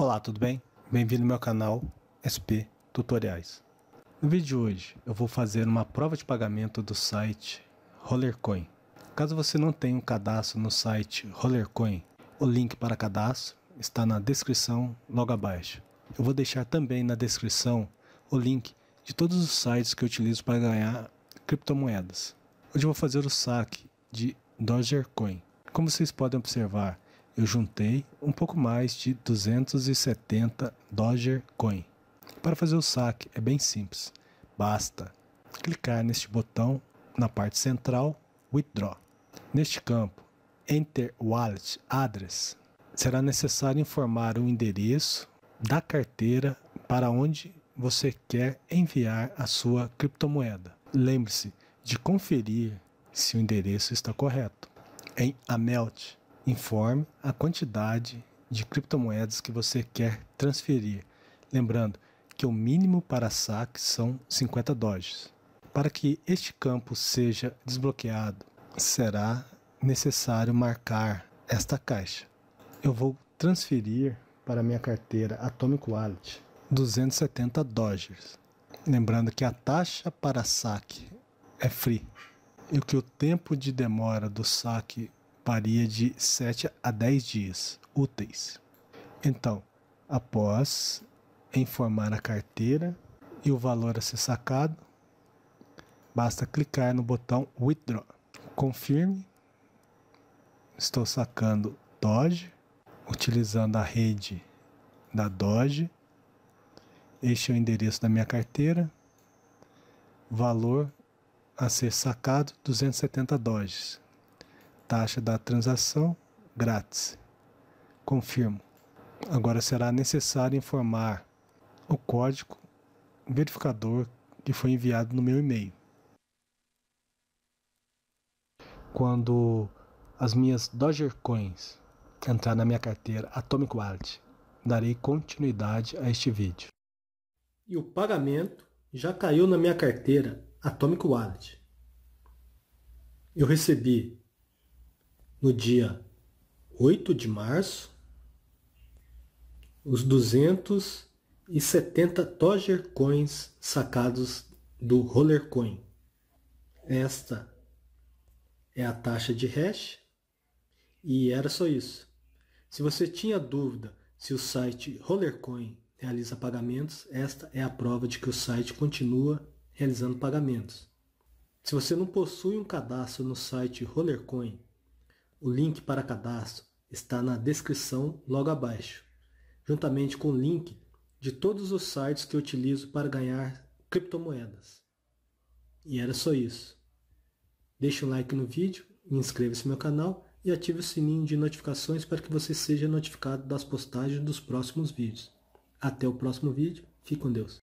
Olá, tudo bem? Bem-vindo ao meu canal SP Tutoriais. No vídeo de hoje eu vou fazer uma prova de pagamento do site Rollercoin. Caso você não tenha um cadastro no site Rollercoin, o link para cadastro está na descrição logo abaixo. Eu vou deixar também na descrição o link de todos os sites que eu utilizo para ganhar criptomoedas. Hoje eu vou fazer o saque de Dogecoin. Como vocês podem observar, eu juntei um pouco mais de 270 Dodger Coin. Para fazer o saque é bem simples, basta clicar neste botão na parte central Withdraw. Neste campo Enter Wallet Address será necessário informar o endereço da carteira para onde você quer enviar a sua criptomoeda. Lembre-se de conferir se o endereço está correto. Em Amelt Informe a quantidade de criptomoedas que você quer transferir. Lembrando que o mínimo para saque são 50 Doges. Para que este campo seja desbloqueado, será necessário marcar esta caixa. Eu vou transferir para minha carteira Atomic Wallet 270 Doges. Lembrando que a taxa para saque é free e que o tempo de demora do saque varia de 7 a 10 dias úteis. Então, após informar a carteira e o valor a ser sacado, basta clicar no botão Withdraw. Confirme. Estou sacando Doge, utilizando a rede da Doge. Este é o endereço da minha carteira. Valor a ser sacado 270 Doges taxa da transação grátis. Confirmo. Agora será necessário informar o código verificador que foi enviado no meu e-mail. Quando as minhas Coins entrar na minha carteira Atomic Wallet, darei continuidade a este vídeo. E o pagamento já caiu na minha carteira Atomic Wallet. Eu recebi no dia 8 de março, os 270 Toger Coins sacados do Roller Coin. Esta é a taxa de hash e era só isso. Se você tinha dúvida se o site Rollercoin realiza pagamentos, esta é a prova de que o site continua realizando pagamentos. Se você não possui um cadastro no site Rollercoin o link para cadastro está na descrição logo abaixo, juntamente com o link de todos os sites que eu utilizo para ganhar criptomoedas. E era só isso. Deixe um like no vídeo, inscreva-se no meu canal e ative o sininho de notificações para que você seja notificado das postagens dos próximos vídeos. Até o próximo vídeo, fique com Deus.